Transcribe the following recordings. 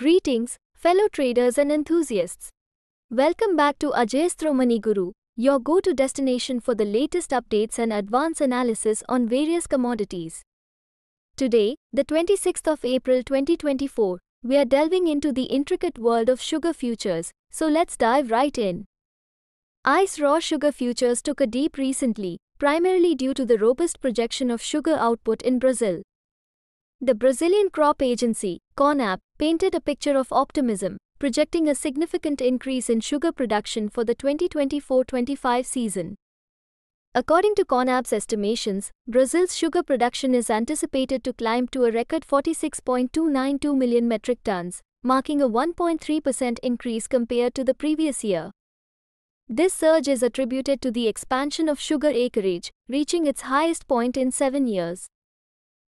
Greetings, fellow traders and enthusiasts. Welcome back to Ajay's Guru, your go to destination for the latest updates and advanced analysis on various commodities. Today, the 26th of April 2024, we are delving into the intricate world of sugar futures, so let's dive right in. ICE raw sugar futures took a dip recently, primarily due to the robust projection of sugar output in Brazil. The Brazilian Crop Agency, CONAP, painted a picture of optimism, projecting a significant increase in sugar production for the 2024-25 season. According to CONAB's estimations, Brazil's sugar production is anticipated to climb to a record 46.292 million metric tons, marking a 1.3% increase compared to the previous year. This surge is attributed to the expansion of sugar acreage, reaching its highest point in seven years.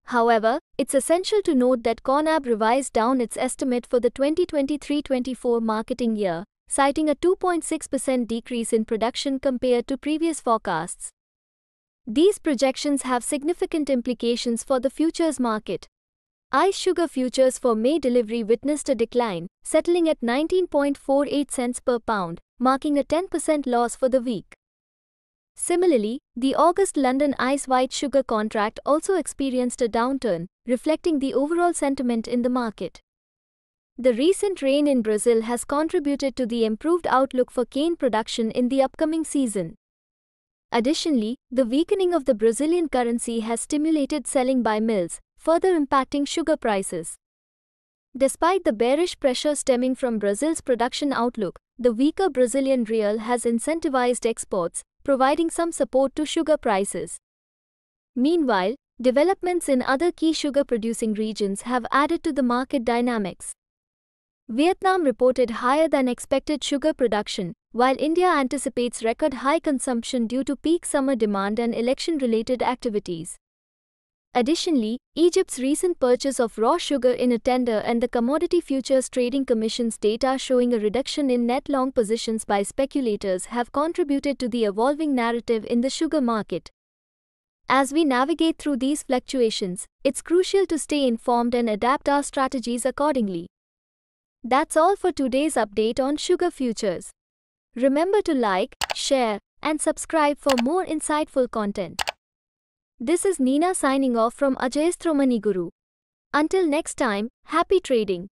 However, it's essential to note that Cornab revised down its estimate for the 2023-24 marketing year, citing a 2.6% decrease in production compared to previous forecasts. These projections have significant implications for the futures market. Ice sugar futures for May delivery witnessed a decline, settling at 19.48 cents per pound, marking a 10% loss for the week. Similarly, the August London Ice White Sugar contract also experienced a downturn, reflecting the overall sentiment in the market. The recent rain in Brazil has contributed to the improved outlook for cane production in the upcoming season. Additionally, the weakening of the Brazilian currency has stimulated selling by mills, further impacting sugar prices. Despite the bearish pressure stemming from Brazil's production outlook, the weaker Brazilian real has incentivized exports, providing some support to sugar prices. Meanwhile, developments in other key sugar-producing regions have added to the market dynamics. Vietnam reported higher than expected sugar production, while India anticipates record high consumption due to peak summer demand and election related activities. Additionally, Egypt's recent purchase of raw sugar in a tender and the Commodity Futures Trading Commission's data showing a reduction in net long positions by speculators have contributed to the evolving narrative in the sugar market. As we navigate through these fluctuations, it's crucial to stay informed and adapt our strategies accordingly. That's all for today's update on sugar futures. Remember to like, share, and subscribe for more insightful content. This is Nina signing off from Ajay's Guru. Until next time, happy trading.